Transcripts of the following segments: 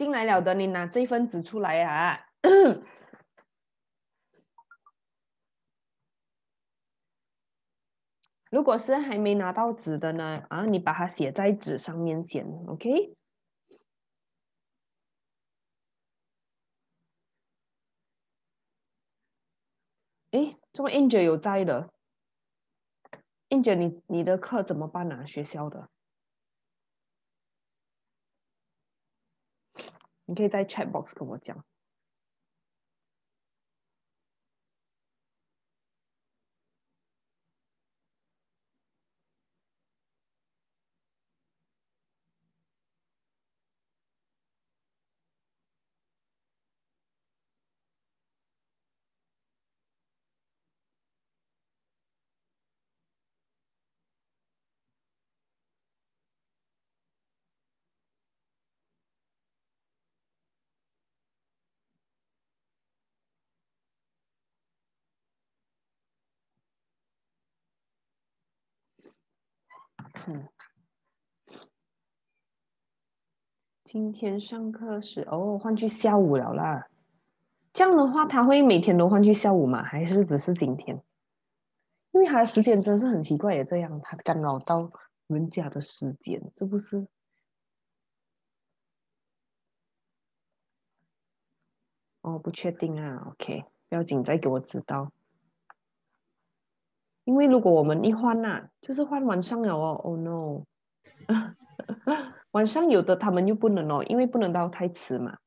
进来了的，你拿这份纸出来啊！如果是还没拿到纸的呢？啊，你把它写在纸上面写，OK？哎，这个 e l 有在的，Angel，你你的课怎么办呢？学校的？你可以在 chat box 跟我讲。嗯，今天上课是哦，换去下午了啦。这样的话，他会每天都换去下午吗？还是只是今天？因为他的时间真是很奇怪的，这样他干扰到人家的时间是不是？哦，不确定啊。OK，不要紧再给我知道。因为如果我们一换呐，就是换晚上了哦，Oh no，晚上有的他们又不能哦，因为不能到太迟嘛，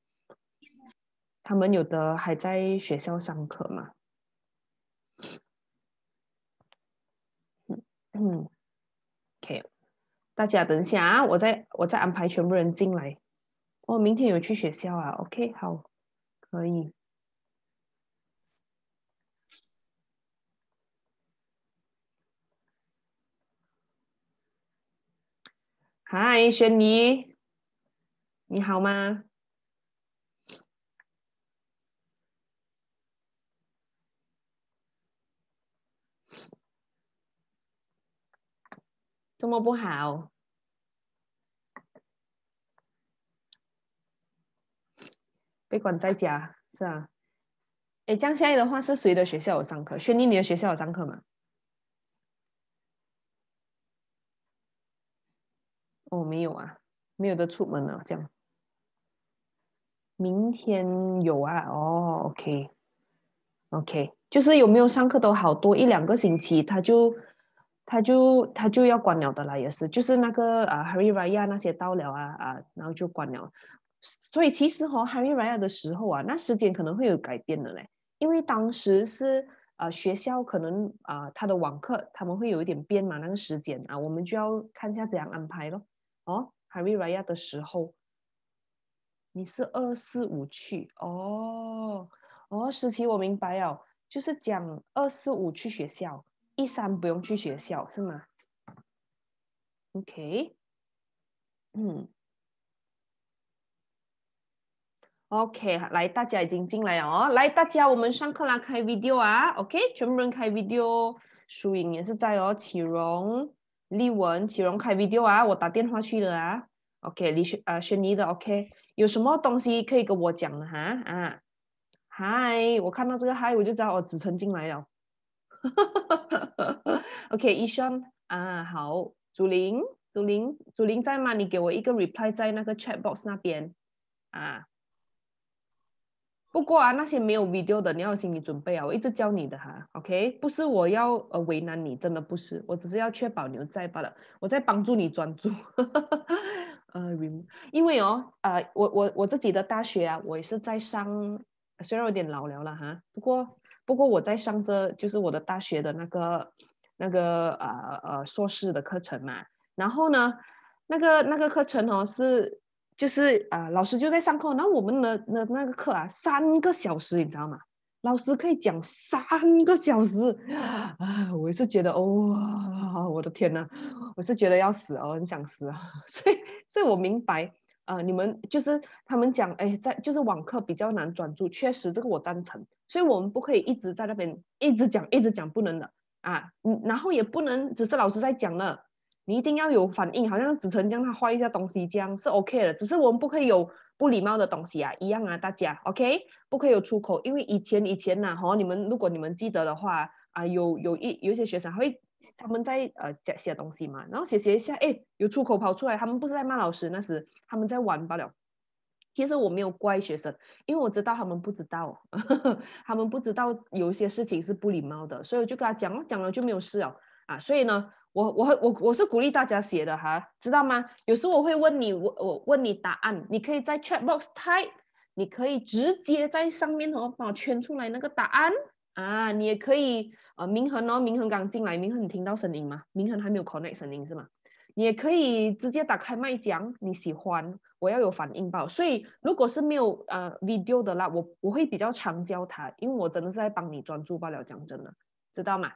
他们有的还在学校上课嘛。嗯，OK，大家等一下啊，我再我再安排全部人进来。我明天有去学校啊，OK，好，可以。嗨，轩尼，你好吗？这么不好，被关在家是啊？哎，这样的话，是谁的学校有上课？轩尼，你的学校有上课吗？哦，没有啊，没有的出门了这样。明天有啊，哦，OK，OK，就是有没有上课都好多一两个星期，他就他就他就要关了的啦，也是，就是那个啊，Hariraya 那些到了啊啊，然后就关了。所以其实哈，Hariraya 的时候啊，那时间可能会有改变的嘞，因为当时是啊，学校可能啊，他的网课他们会有一点变嘛，那个时间啊，我们就要看一下怎样安排咯。哦，海瑞来呀的时候，你是二四五去哦，哦，十七我明白了，就是讲二四五去学校，一三不用去学校是吗？OK，嗯，OK，来大家已经进来哦，来大家我们上课啦，开 video 啊，OK，全部人开 video，输赢也是在哦，启荣。立文，启荣开 video 啊，我打电话去了啊。OK，李选呃选妮的 OK，有什么东西可以跟我讲的哈啊嗨，我看到这个嗨，我就知道哦子晨进来了。OK，医生啊好，祖林祖林祖林在吗？你给我一个 reply 在那个 chat box 那边啊。不过啊，那些没有 video 的，你要有心理准备啊！我一直教你的哈，OK？不是我要呃为难你，真的不是，我只是要确保你在罢了，我在帮助你专注。呃，因为哦，呃，我我我自己的大学啊，我也是在上，虽然有点老了了哈，不过不过我在上着就是我的大学的那个那个呃呃硕士的课程嘛，然后呢，那个那个课程哦是。就是啊，老师就在上课，然后我们的那那个课啊，三个小时，你知道吗？老师可以讲三个小时啊！我是觉得，哦，我的天呐，我是觉得要死哦，很想死啊！所以，所以我明白啊，你们就是他们讲，哎，在就是网课比较难专注，确实这个我赞成，所以我们不可以一直在那边一直讲一直讲，不能的啊，然后也不能只是老师在讲了。你一定要有反应，好像子成将他画一下东西这样是 OK 的。只是我们不可以有不礼貌的东西啊，一样啊，大家 OK？不可以有出口，因为以前以前呐，哈，你们如果你们记得的话啊，有有一有些学生会他们在呃写东西嘛，然后写写一下，哎，有出口跑出来，他们不是在骂老师，那时他们在玩罢了。其实我没有怪学生，因为我知道他们不知道，他们不知道有一些事情是不礼貌的，所以我就跟他讲，讲了就没有事了啊，所以呢。我我会我我是鼓励大家写的哈，知道吗？有时候我会问你，我我问你答案，你可以在 chat box type，你可以直接在上面哦，帮我圈出来那个答案啊。你也可以呃，明恒哦，明恒刚进来，明恒你听到声音吗？明恒还没有 connect 声音是吗？你也可以直接打开麦讲，你喜欢，我要有反应报。所以如果是没有呃 video 的啦，我我会比较常教他，因为我真的是在帮你专注罢了，讲真的，知道吗？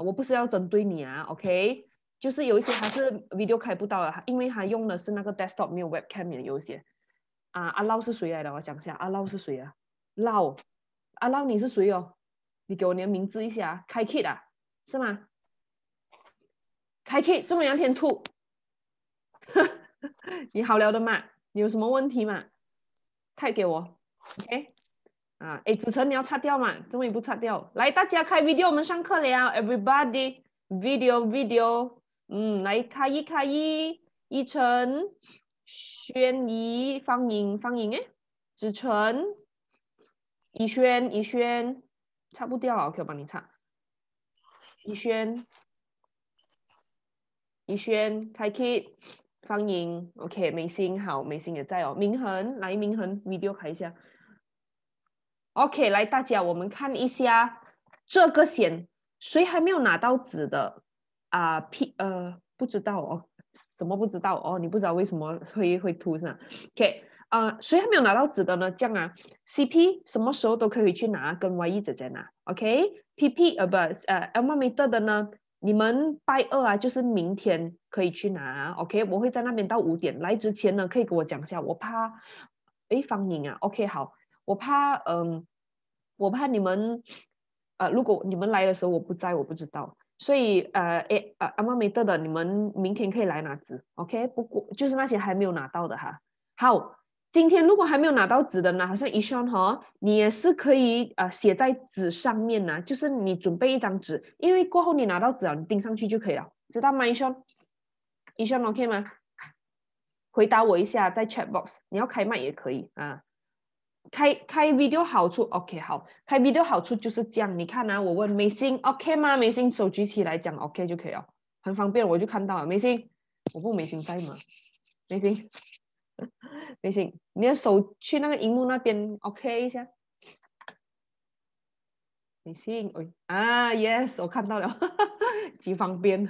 我不是要针对你啊，OK？就是有一些还是 video 开不到了，因为他用的是那个 desktop，没有 web cam 的有些。啊，阿廖是谁来的？我想想，阿廖是谁啊？廖，阿廖你是谁哦？你给我连名字一下，Kiki 啊，是吗 k i k 这么聊天吐，你好聊的嘛？有什么问题嘛？派给我，OK？啊，哎，子晨你要擦掉嘛？怎么也不擦掉。来，大家开 video，我们上课了，everybody，video，video，嗯，来开一开一，一晨，轩怡，方莹，方莹哎，子晨，一轩，一轩，擦不掉了，我帮你擦。一轩，一轩，开 Kit、方莹，OK，美心好，美心也在哦。明恒，来明恒，video 开一下。OK，来大家，我们看一下这个险，谁还没有拿到纸的啊？P，呃，不知道哦，怎么不知道哦？你不知道为什么会会吐是吧？OK，呃，谁还没有拿到纸的呢？这样啊，CP 什么时候都可以去拿，跟 Y 一直在拿。OK，PP，呃不，呃，LMA e r 的呢？你们拜二啊，就是明天可以去拿。OK，我会在那边到五点来之前呢，可以给我讲一下，我怕哎方宁啊。OK，好。我怕，嗯，我怕你们，呃，如果你们来的时候我不在，我不知道，所以，呃，诶，呃，阿妈没得的，你们明天可以来拿纸，OK？不过就是那些还没有拿到的哈。好，今天如果还没有拿到纸的呢，好像一生哈，你也是可以呃写在纸上面呢，就是你准备一张纸，因为过后你拿到纸啊，你钉上去就可以了，知道吗？一生，一生 OK 吗？回答我一下，在 Chatbox，你要开麦也可以啊。开开 video 好处，OK，好。开 video 好处就是这样，你看啊，我问美心，OK 吗？美心手举起来讲，OK 就可以了，很方便，我就看到了。美心，我不美心在吗？美心，美心，你的手去那个荧幕那边，OK 一下。美心，喂啊，Yes，我看到了，极 方便。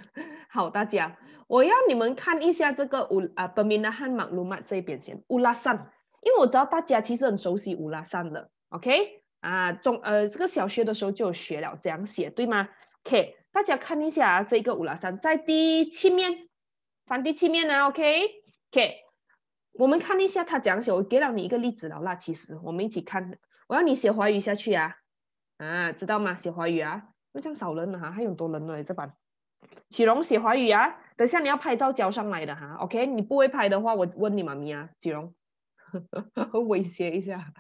好，大家，我要你们看一下这个乌啊本 e 的 m 马 n a 这边先，Ulasan。因为我知道大家其实很熟悉五拉山的，OK？啊，中呃，这个小学的时候就有学了，怎样写，对吗？K，大家看一下这个五拉山在第七面，翻第七面呢 o k k 我们看一下他怎样写，我给了你一个例子了那其实我们一起看，我要你写华语下去啊，啊，知道吗？写华语啊，那这样少人了哈，还有多人呢，这把。启荣写华语啊，等下你要拍照交上来的哈，OK？你不会拍的话，我问你妈咪啊，启荣。威胁一下，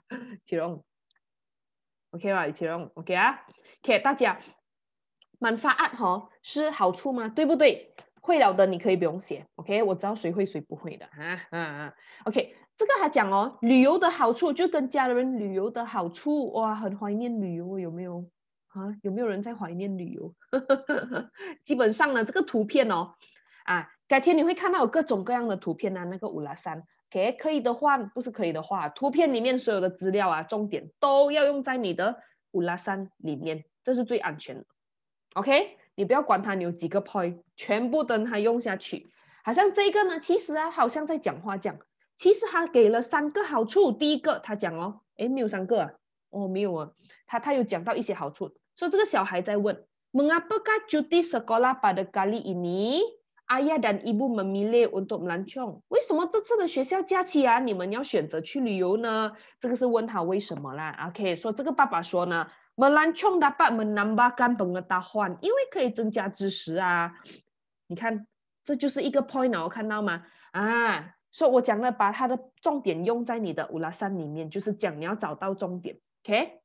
启龙，OK 吧？启龙，OK 啊？OK，大家，满发案哈是好处吗？对不对？会了的你可以不用写，OK？我知道谁会谁不会的啊，嗯 o k 这个还讲哦，旅游的好处就跟家人旅游的好处哇，很怀念旅游有没有啊？有没有人在怀念旅游？基本上呢，这个图片哦，啊，改天你会看到有各种各样的图片呢，那个五拉山。OK，可以的话，不是可以的话，图片里面所有的资料啊，重点都要用在你的乌拉山里面，这是最安全的。OK，你不要管它，你有几个 point，全部等它用下去。好像这个呢，其实啊，好像在讲话讲，其实他给了三个好处。第一个，他讲哦，诶，没有三个，啊，哦，没有啊，他他有讲到一些好处，说这个小孩在问，蒙阿不该就第学校巴的，咖喱 l 尼。a y a r dan ibu memilih untuk melancung。为什么这次的学校假期啊，你们要选择去旅游呢？这个是问他为什么啦。OK，说这个爸爸说呢，melancung dapat menambahkan pengalaman，因为可以增加知识啊。你看，这就是一个 point，然后看到吗？啊，说我讲了，把它的重点用在你的乌拉山里面，就是讲你要找到重点。OK，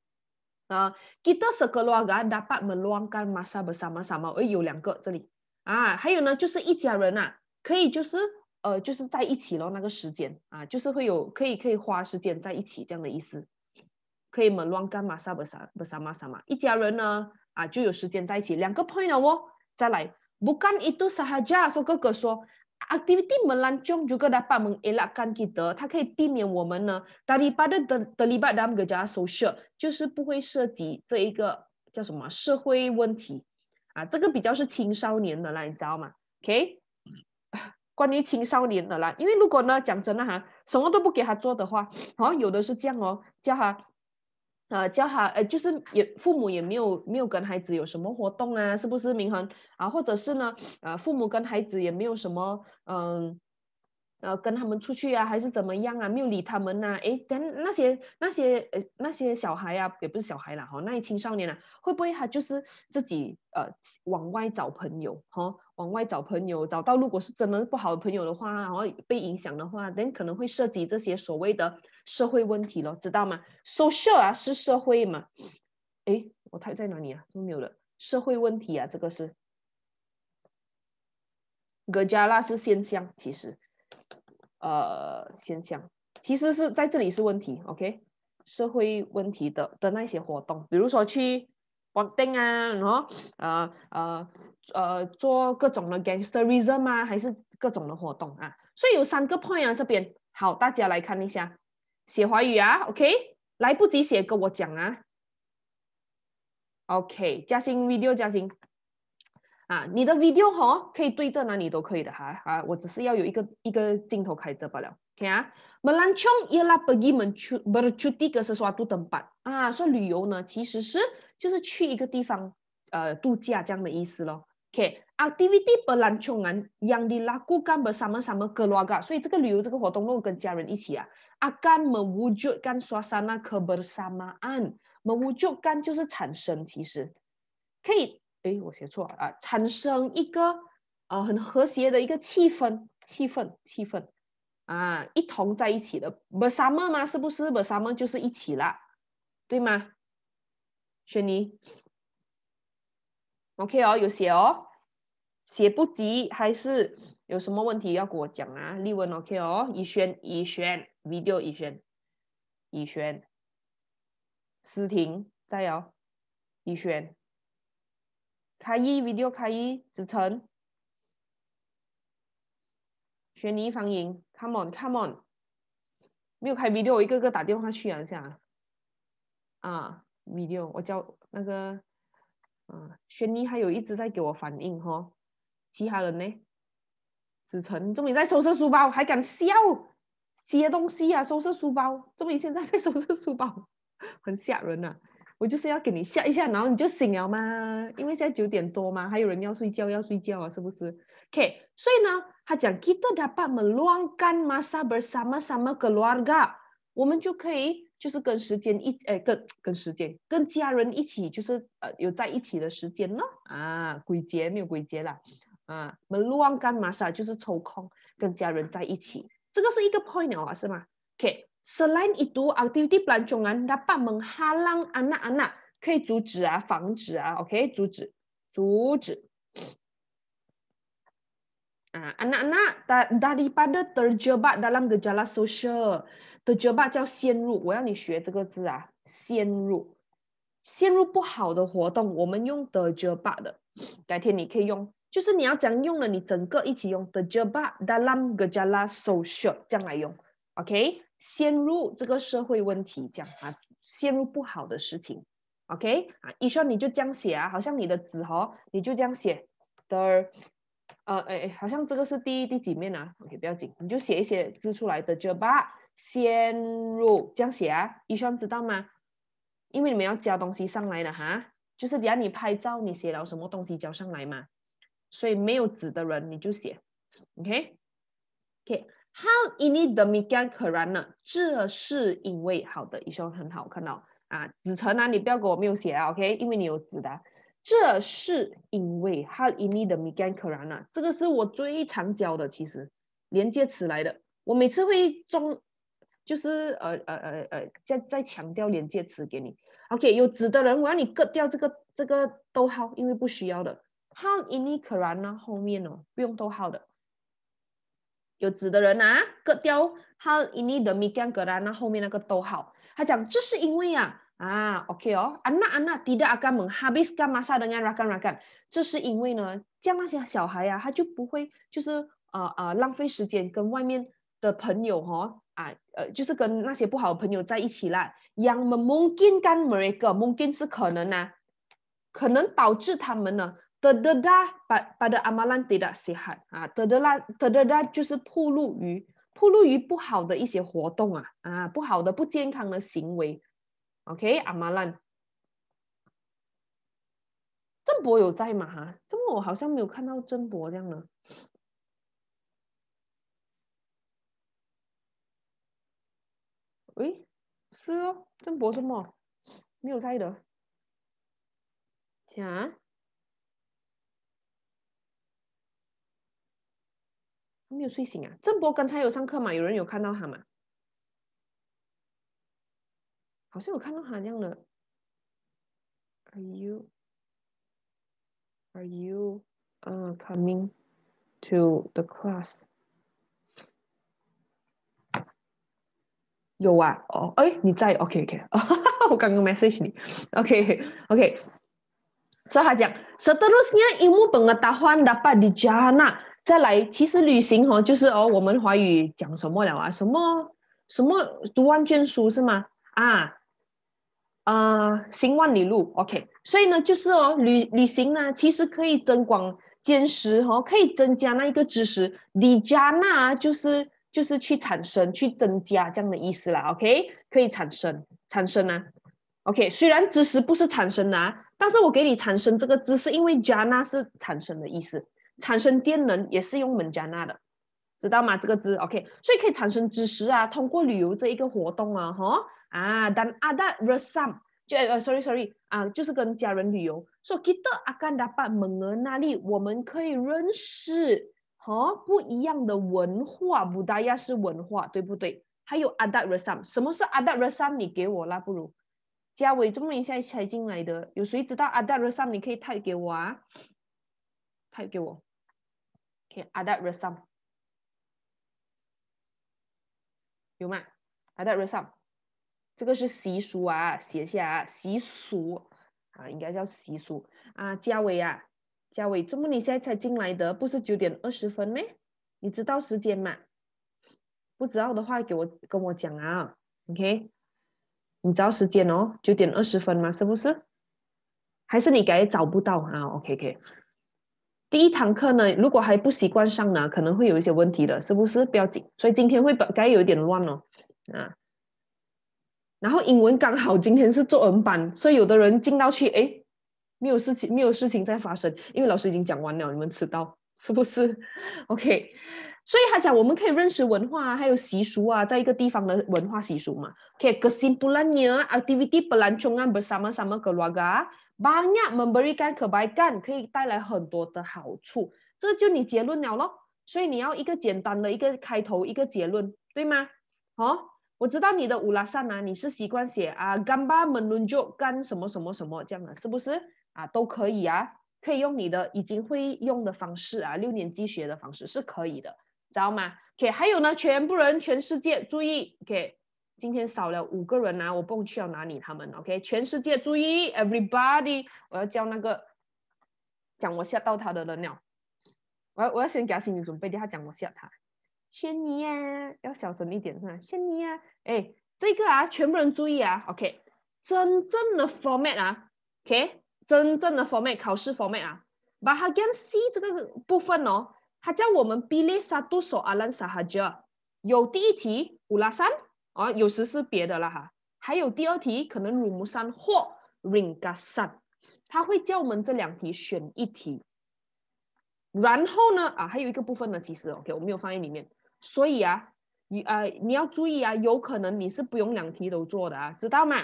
呃，kita sekeluarga dapat meluangkan masa bersama-sama，因有两个这里。啊，还有呢，就是一家人啊，可以就是呃，就是在一起咯，那个时间啊，就是会有可以可以花时间在一起这样的意思，可以唔乱干嘛？啥不啥不啥嘛啥嘛？一家人呢啊，就有时间在一起。两个 point 了再来，bukan itu sahaja，哥哥说，activity melancung juga dapat mengelakkan kita，他可以避免我们呢，daripada terlibat dalam e j a sosial，就是不会涉及这一个叫什么社会问题。啊，这个比较是青少年的啦，你知道吗？OK，关于青少年的啦，因为如果呢，讲真的哈，什么都不给他做的话，好像有的是这样哦，叫他，呃，叫他，呃，就是也父母也没有没有跟孩子有什么活动啊，是不是明恒啊？或者是呢，呃，父母跟孩子也没有什么，嗯。呃，跟他们出去啊，还是怎么样啊？没有理他们呐。诶，但那些那些呃那些小孩啊，也不是小孩啦，哈，那些青少年啊，会不会他就是自己呃往外找朋友哈？往外找朋友，找到如果是真的不好的朋友的话，然后被影响的话，那可能会涉及这些所谓的社会问题了，知道吗？social 啊，是社会嘛？诶，我太在哪里啊？都没有了。社会问题啊，这个是。格加拉是现象，其实。呃，现象其实是在这里是问题，OK？社会问题的的那些活动，比如说去稳定啊，然后呃呃呃做各种的 gangsterism 啊，还是各种的活动啊，所以有三个 point 啊，这边好，大家来看一下，写华语啊，OK？来不及写，跟我讲啊，OK？嘉兴 video，嘉兴，啊，你的 video 哈可以对正哪里都可以的哈啊，我只是要有一个一个镜头开着罢了。看啊，melanchong i la begimun berjudi keriswa dudung bat 啊，说旅游呢其实是就是去一个地方呃度假这样的意思咯。K, aktiviti melanchongan yang dilakukan bersama-sama keluarga，所以这个旅游这个活动，如果跟家人一起啊，akan mewujudkan suasana kebersamaan，mewujudkan 就是产生其实可以。哎，我写错啊！产生一个呃很和谐的一个气氛，气氛，气氛啊，一同在一起的。"bachelor" 吗？是不是 "bachelor" 就是一起啦，对吗？雪妮，OK 哦，有写哦，写不及还是有什么问题要跟我讲啊？立文，OK 哦，怡轩，怡轩，video，怡轩，怡轩，思婷，加油，怡轩。开一 video，开一子晨，轩尼方莹 c o m e on，come on，没有开 video，我一个个打电话去啊，想啊 video，我叫那个啊，轩尼还有一直在给我反应哈，其他人呢？子晨，这么在收拾书包，还敢笑？接东西啊，收拾书包，这么现在在收拾书包，很吓人呐。我就是要给你吓一下，然后你就醒了吗？因为现在九点多嘛，还有人要睡觉，要睡觉啊，是不是？K，o 所以呢，他讲，kita 记得他们乱干嘛，啥不啥嘛啥嘛跟乱干，我们就可以就是跟时间一，哎，跟跟时间，跟家人一起，就是呃有在一起的时间了啊，鬼节没有鬼节啦，啊，们乱干嘛啥，就是抽空跟家人在一起，这个是一个 point 啊，是吗？K o。Selain itu, aktiviti pelancongan dapat menghalang anak-anak, kei zuzhi ah, fangzhi ah, okay, zuzhi, zuzhi. Anak-anak daripada terjebak dalam gejala sosial, terjebak jauh sienru. Saya nak belajar kata ini. Sienru, sienru bukan kegiatan yang baik. Kita guna terjebak. Nanti anda boleh guna. Jadi anda harus guna. Anda semua sama-sama guna terjebak dalam gejala sosial. Jangan guna. Okay, 陷入这个社会问题，这样啊，陷入不好的事情，OK 啊，医生你就这样写啊，好像你的纸哦，你就这样写的，呃，哎，好像这个是第第几面啊？OK，不要紧，你就写一写字出来的就吧，陷入这样写啊，医生知道吗？因为你们要交东西上来了哈，就是等下你拍照，你写了什么东西交上来嘛，所以没有纸的人你就写，OK，OK。How in the m i a n k e r a n 然呢？这是因为好的，医生很好看到啊。子辰啊，你不要给我没有写啊，OK？因为你有子的。这是因为 How in the m i a n k e r a n 然这个是我最常教的，其实连接词来的。我每次会中，就是呃呃呃呃，再再强调连接词给你。OK，有子的人，我要你割掉这个这个逗号，因为不需要的。How in the r a n 然呢？后面哦，不用逗号的。有子的人呐，格条，hal ini demikian kerana 后面那个逗号，他讲这是因为啊啊，OK 哦，Anna Anna tidak akan menghabiskan masa dengan raga raga，这是因为呢，像那些小孩呀，他就不会就是啊啊浪费时间跟外面的朋友哈啊呃，就是跟那些不好朋友在一起啦，yang mungkinkan mereka mungkin 是可能呐，可能导致他们呢。The the da, but but amalan did a sehat. 啊 the the la, the the da, 就是铺路于铺路于不好的一些活动啊啊不好的不健康的行为 OK, amalan. 郑博有在吗？哈针博，我好像没有看到郑博这样的。喂，是哦，郑博在么？没有在的。讲、啊。没有睡醒啊！郑波刚才有上课吗？有人有看到他吗？好像有看到他这样的。Are you, are you, uh, coming to the class? 有啊，哦，哎，你在？OK，OK。okay, 我刚刚 message 你。OK，OK。a So, Hajak, seterusnya ilmu pengetahuan dapat dijana. 再来，其实旅行哦，就是哦，我们华语讲什么了啊？什么什么读万卷书是吗？啊啊，行万里路，OK。所以呢，就是哦，旅旅行呢，其实可以增广见识哦，可以增加那一个知识。加纳就是就是去产生、去增加这样的意思啦，OK？可以产生产生啊，OK？虽然知识不是产生的，但是我给你产生这个知识，因为加纳是产生的意思。产生电能也是用门加纳的，知道吗？这个字 OK，所以可以产生知识啊。通过旅游这一个活动啊，哈啊，当阿达 a 萨就呃，sorry sorry 啊，就是跟家人旅游。所以 kita akan dapat mengenal 我们可以认识哈不一样的文化，布达亚斯文化，对不对？还有阿达 a 萨什么是阿达 a 萨你给我啦，不如嘉伟这么一下才进来的，有谁知道阿达 a 萨 r 你可以派给我啊，派给我。adapt resume 有吗 a d a t r e s u m 这个是习俗啊，写下习俗啊，应该叫习俗啊。嘉伟啊，嘉伟，怎么你现在才进来的？不是九点二十分没？你知道时间吗？不知道的话，给我跟我讲啊。OK，你知道时间哦，九点二十分吗？是不是？还是你改找不到啊？OK，K。第一堂课呢，如果还不习惯上呢，可能会有一些问题的，是不是？不要紧，所以今天会本该有一点乱哦，啊。然后英文刚好今天是作文班，所以有的人进到去，哎，没有事情，没有事情在发生，因为老师已经讲完了，你们迟到是不是？OK，所以他讲我们可以认识文化啊，还有习俗啊，在一个地方的文化习俗嘛，可以。干呀，门不干可白干，可以带来很多的好处，这就你结论了喽。所以你要一个简单的一个开头，一个结论，对吗？哦，我知道你的乌拉善啊，你是习惯写啊干吧门论就干什么什么什么这样的，是不是啊？都可以啊，可以用你的已经会用的方式啊，六年级学的方式是可以的，知道吗？OK，还有呢，全部人，全世界，注意，OK。今天少了五个人呐，我蹦去要哪里？他们，OK？全世界注意，everybody！我要叫那个讲我吓到他的人了，我要我要先给他心理准备，等他讲我吓他。轩尼呀，要小声一点，是吧？轩尼呀，哎，这个啊，全部人注意啊，OK？真正的 format 啊，OK？真正的 format 考试 format 啊，把它讲 C 这个部分哦。他叫我们 b i l i satu soalan sahaja，有第一题五拉 a s 啊，有时是别的啦哈，还有第二题可能乳木山或 Ringa San，他会叫我们这两题选一题。然后呢，啊，还有一个部分呢，其实 OK 我没有放在里面，所以啊，你啊你要注意啊，有可能你是不用两题都做的啊，知道吗？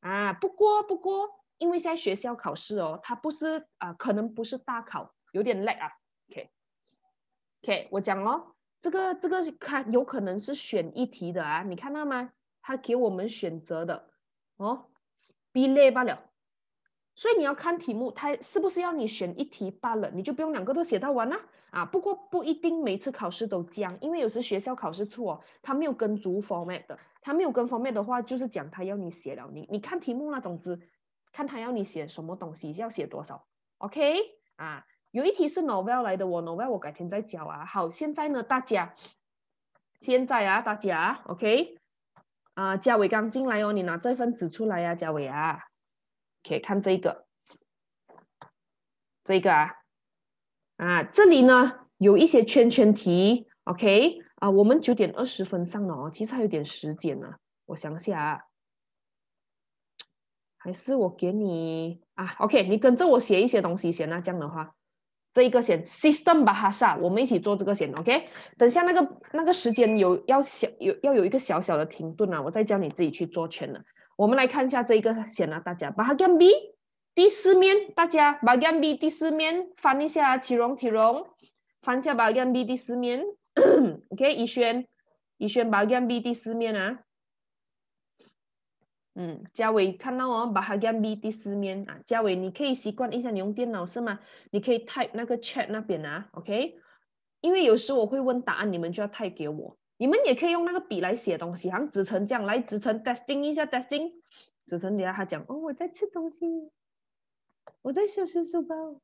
啊，不过不过，因为现在学校考试哦，它不是啊，可能不是大考，有点累啊。OK OK 我讲喽。这个这个看有可能是选一题的啊，你看到吗？他给我们选择的哦，B 类罢了。所以你要看题目，他是不是要你选一题罢了，你就不用两个都写到完啦。啊，不过不一定每次考试都这样，因为有时学校考试错，他没有跟足 format，的，他没有跟 format 的话，就是讲他要你写了，你你看题目啦，总之看他要你写什么东西，要写多少。OK 啊。有一题是 novel 来的，我 novel 我改天再教啊。好，现在呢，大家，现在啊，大家，OK，啊，佳伟刚进来哦，你拿这份纸出来呀，佳伟啊，可以看这个，这个啊，啊，这里呢有一些圈圈题，OK，啊，我们九点二十分上哦，其实还有点时间呢，我想想，还是我给你啊，OK，你跟着我写一些东西先啊，这样的话。这一个先 system a 哈 a 我们一起做这个先。o k 等下那个那个时间有要想有要有一个小小的停顿啊，我再教你自己去做全了。我们来看一下这一个先啊，大家 baganb 第四面，大家 baganb 第四面翻一下，启荣启荣，翻下 baganb 第四面，OK？一轩，一轩 baganb 第四面啊。嗯，嘉伟看到哦，把它用笔第四面啊。嘉伟，你可以习惯一下你用电脑是吗？你可以 type 那个 chat 那边啊，OK？因为有时我会问答案，你们就要 type 给我。你们也可以用那个笔来写东西，像子晨这样来子晨 testing 一下 testing。子晨底下讲哦，我在吃东西，我在收拾书包。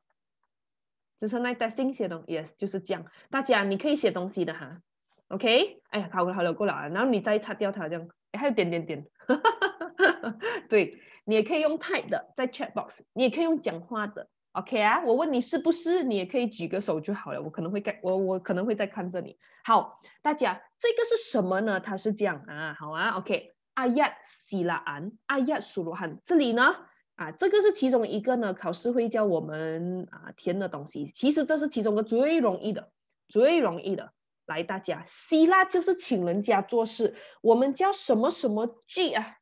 子晨来 testing 写东，yes 就是这样。大家你可以写东西的哈，OK？哎呀，好了好了过来，然后你再擦掉它这样。还有点点点，对你也可以用 type 的在 chat box，你也可以用讲话的，OK 啊？我问你是不是？你也可以举个手就好了。我可能会看，我我可能会再看这里。好，大家这个是什么呢？它是这样啊，好啊，OK。阿亚西拉安，阿亚苏罗汉，这里呢啊，这个是其中一个呢，考试会叫我们啊填的东西。其实这是其中个最容易的，最容易的。来，大家，希腊就是请人家做事，我们叫什么什么句啊？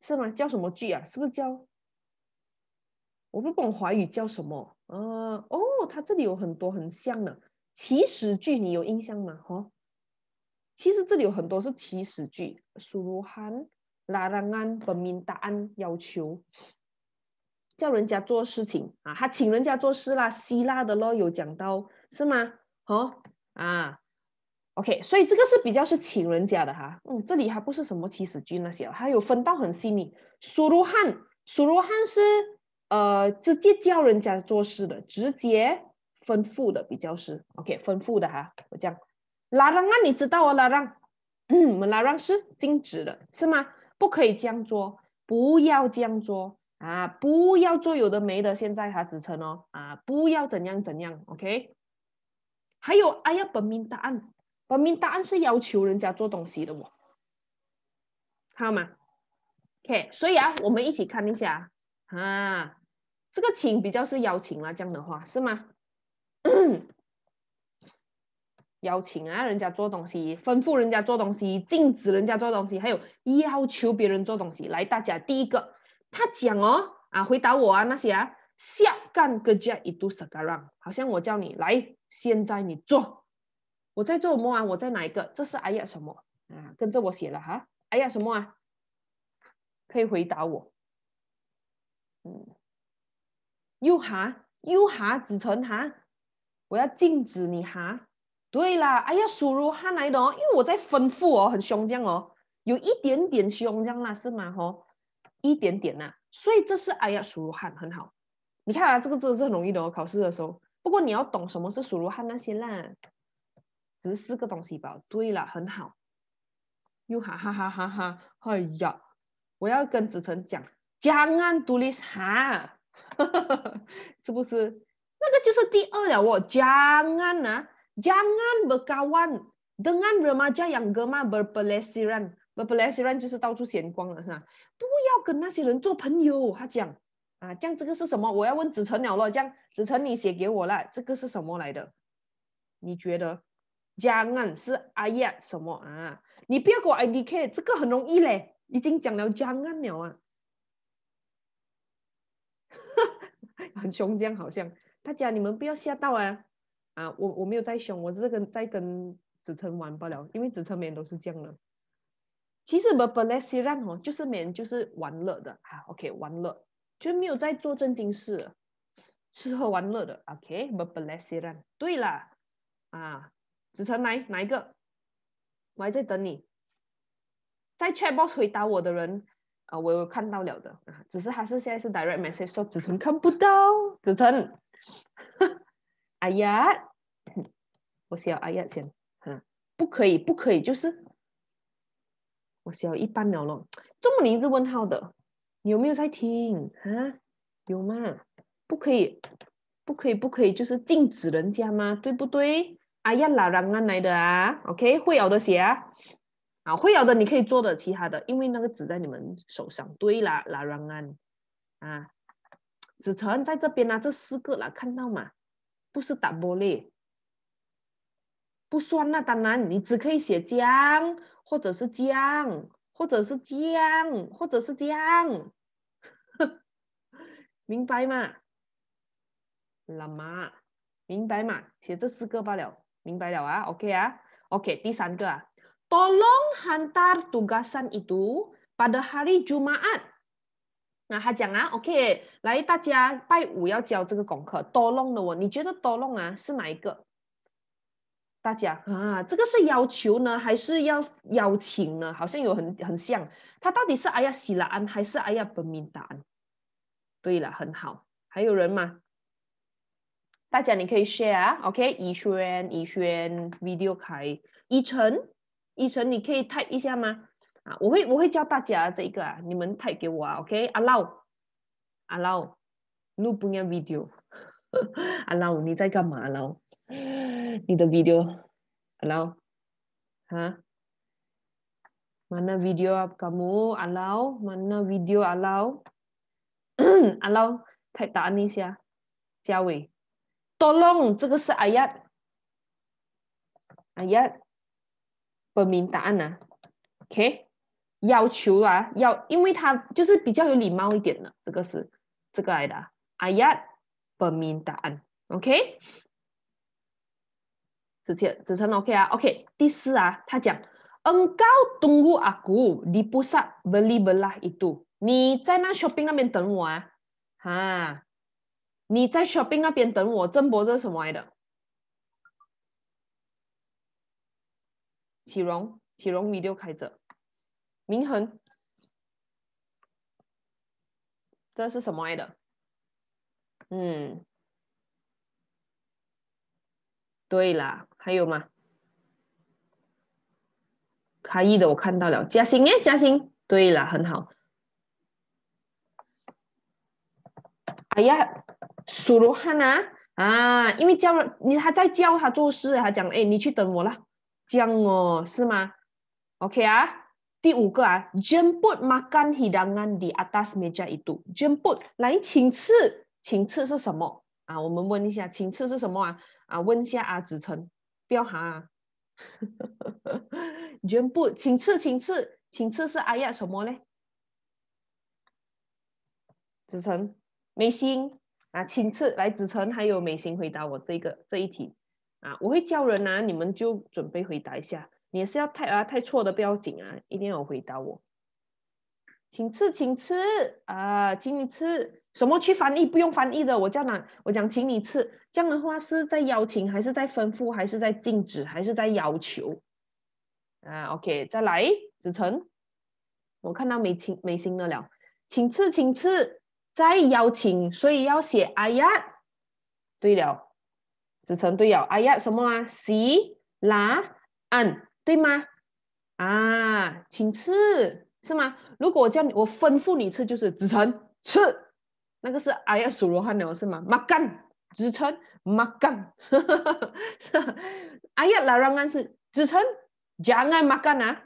是吗？叫什么句啊？是不是叫？我不懂华语叫什么？呃，哦，它这里有很多很像的祈使句，你有印象吗？哈，其实这里有很多是祈使句，苏罗汉拉让安本命答案要求叫人家做事情啊，他请人家做事啦，希腊的咯有讲到是吗？哦，啊。OK，所以这个是比较是请人家的哈，嗯，这里还不是什么起始句那些，还有分到很细腻。苏如汉，苏如汉是呃直接教人家做事的，直接吩咐的比较是 OK，吩咐的哈。我讲，拉让那你知道啊，拉让，嗯，拉让是禁止的是吗？不可以将做，不要将做啊，不要做有的没的，现在他只称哦啊，不要怎样怎样，OK。还有，哎呀，本命答案。本明答案是要求人家做东西的哦，看到吗？OK，所以啊，我们一起看一下啊，这个请比较是邀请啊，这样的话是吗？邀请啊，人家做东西，吩咐人家做东西，禁止人家做东西，还有要求别人做东西。来，大家第一个，他讲哦啊，回答我啊那些啊，下干个家一度什噶好像我叫你来，现在你做。我在做梦啊！我在哪一个？这是哎呀什么啊？跟着我写了哈！哎呀什么啊？可以回答我。嗯，又 o 又哈，子辰哈，我要禁止你哈。对啦，哎呀，蜀如汉来的哦，因为我在吩咐哦，很凶这样哦，有一点点凶这样啦，是吗？哦，一点点呐。所以这是哎呀蜀如汉很好。你看啊，这个字是很容易的哦，考试的时候。不过你要懂什么是蜀如汉那些啦。只是四个东西吧。对了，很好。又哈哈哈哈哈哈！哎呀，我要跟子成讲，江安独立哈，是不是？那个就是第二了哦，江安啊，江安不关万，等安人嘛，叫杨哥嘛，不不 lessiran，不 l e s i r a n 就是到处闲逛了是吧？不要跟那些人做朋友，他讲啊。这样这个是什么？我要问子成鸟了。这样子成你写给我了，这个是什么来的？你觉得？江岸是哎呀什么啊？你不要给我 I D K，这个很容易嘞，已经讲了江岸了啊，很凶这样好像。大家你们不要吓到啊！啊，我我没有在凶，我是跟在跟子辰玩不了，因为子辰每人都是这样的。其实不不 l e s s i r a n 哦，就是每人就是玩乐的啊。OK 玩乐，就没有在做正经事，吃喝玩乐的。OK 不不 l e s s i r a n 对啦，啊。子辰，来哪一个？我还在等你，在 chat box 回答我的人啊，我有看到了的，只是还是现在是 direct message 说子辰看不到子辰，哎 呀，我先要阿亚先，不可以不可以，就是我先要一半秒咯，这么一直问号的，你有没有在听啊？有吗？不可以不可以不可以，就是禁止人家吗？对不对？哎呀，老人 a 来的啊，OK，会有的写啊，啊，会有的，你可以做的其他的，因为那个纸在你们手上。对啦，老人 a 啊，子辰在这边啊，这四个啦，看到吗？不是打玻璃，不算。那当然，你只可以写江，或者是江，或者是江，或者是江，明白吗？喇嘛，明白吗？写这四个罢了。明白了啊 o k 啊，OK，第三个啊，tolong hantar tugasan itu pada hari Jumaat。那他讲啊，OK，来大家拜五要交这个功课，tolong 的喔，你觉得 tolong 啊是哪一个？大家啊，这个是要求呢，还是要邀请呢？好像有很很像，他到底是哎呀西拉安还是哎呀本明达？对了，很好，还有人吗？大家，你可以 share，OK？Okay? 怡轩、怡轩，video 开。怡晨，怡晨，你可以 type 一下吗？啊，我会，我会教大家这个啊，你们 type 给我，啊 OK？阿老，阿老，录不念 video。阿老，你在干嘛呢？你的 video，阿老，哈？mana video abg a m u o w m a n a video？阿 l 阿老，type tak anis ya？siawei？tolong 这个是 ayat ayat permintaan 啊，OK，要求啊，要，因为他就是比较有礼貌一点的，这个是这个来的 lah. lah. ayat lah. permintaan。OK，子杰子成 OK 啊，OK 第四啊，他讲，engkau tunggu aku di pusat beli belah itu，你在那 shopping 那边等我啊，哈、啊。你在 shopping 那边等我。郑博这是什么来的？启荣，启荣 video 开着。明恒，这是什么来的？嗯，对啦，还有吗？开一的我看到了，嘉兴哎，嘉兴。对啦，很好。哎呀。属罗汉啊啊！因为叫了你，他在叫他做事，他讲，哎，你去等我这样哦，是吗？OK 啊，第五个啊，jemput makan hidangan di atas meja itu，jemput 来请吃，请吃是什么啊？我们问一下，请吃是什么啊？啊，问下啊，子辰，不要哈，jemput 请吃，请吃，请吃是阿亚什么嘞？子辰，眉心。啊，请赐来子辰还有美心回答我这个这一题啊！我会叫人啊，你们就准备回答一下。你要是太啊太错的不要紧啊，一定要回答我。请吃，请吃啊，请你吃。什么去翻译？不用翻译的，我叫哪？我讲请你吃。这样的话是在邀请还是在吩咐，还是在禁止，还是在要求？啊，OK，再来子辰。我看到美心美心的了，请吃，请吃。再邀请，所以要写阿 t 对了，子辰对了，阿 t 什么啊？la a 嗯，对吗？啊，请吃是吗？如果我叫你，我吩咐你吃，就是子辰吃。那个是阿呀，属罗汉的，是吗？马 干，子辰马干。阿呀，larangan 是子辰，讲要马干啊。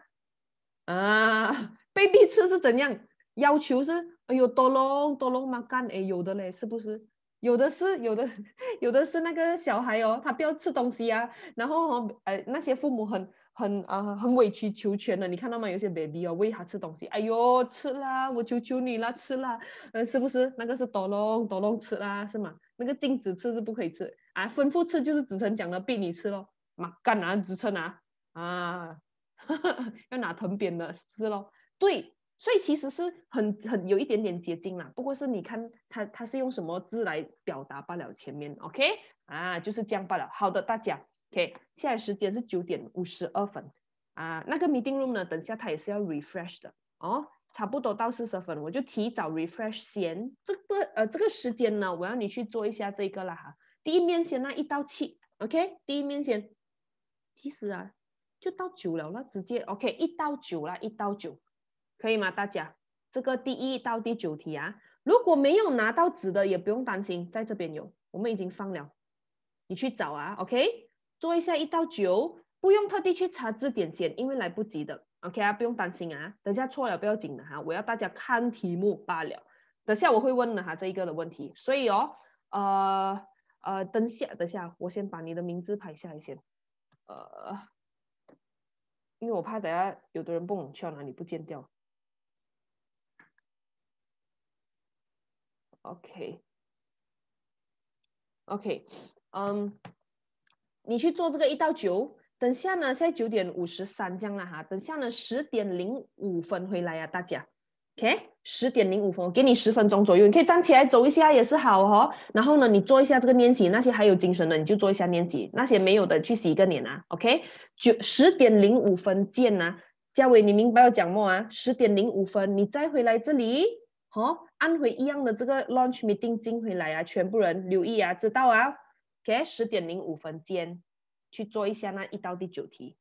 啊，被逼吃是怎样？要求是。哎呦，多隆多隆嘛干哎，有的嘞，是不是？有的是，有的 有的是那个小孩哦，他不要吃东西啊，然后哦，那些父母很很啊，很委曲求全的，你看到吗？有些 baby 哦，喂他吃东西，哎呦，吃啦，我求求你了，吃啦，呃，是不是？那个是多隆多隆吃啦，是吗？那个禁止吃是不可以吃啊，吩咐吃就是子辰讲的，逼你吃咯，嘛干哪子辰啊啊，要拿藤扁的，是不是咯？对。所以其实是很很有一点点接近啦，不过是你看他他是用什么字来表达罢了。前面 OK 啊，就是样罢了。好的，大家 OK。现在时间是九点五十二分啊，那个 meeting room 呢，等下它也是要 refresh 的哦。差不多到四十分，我就提早 refresh 先。这个呃这个时间呢，我要你去做一下这个啦哈。第一面先那一刀七，OK。第一面先，其实啊就到九了，那直接 OK，一刀九啦，一刀九。可以吗，大家？这个第一到第九题啊，如果没有拿到纸的也不用担心，在这边有，我们已经放了，你去找啊，OK？做一下一到九，不用特地去查字典先，因为来不及的，OK 啊，不用担心啊，等下错了不要紧的哈，我要大家看题目罢了，等下我会问的哈，这一个的问题，所以哦，呃呃，等下等下，我先把你的名字排一下先，呃，因为我怕等下有的人蹦跳哪里不见掉。OK，OK，嗯，你去做这个一到九。等下呢，现在九点五十三这样了哈，等下呢十点零五分回来呀，大家。OK，十点零五分，我给你十分钟左右，你可以站起来走一下也是好哦。然后呢，你做一下这个练习，那些还有精神的你就做一下练习，那些没有的去洗个脸啊。OK，九十点零五分见啊，嘉伟，你明白我讲么啊？十点零五分你再回来这里。好，按回一样的这个 launch meeting 进回来啊，全部人留意啊，知道啊？OK，十点零五分间去做一下那一道第九题。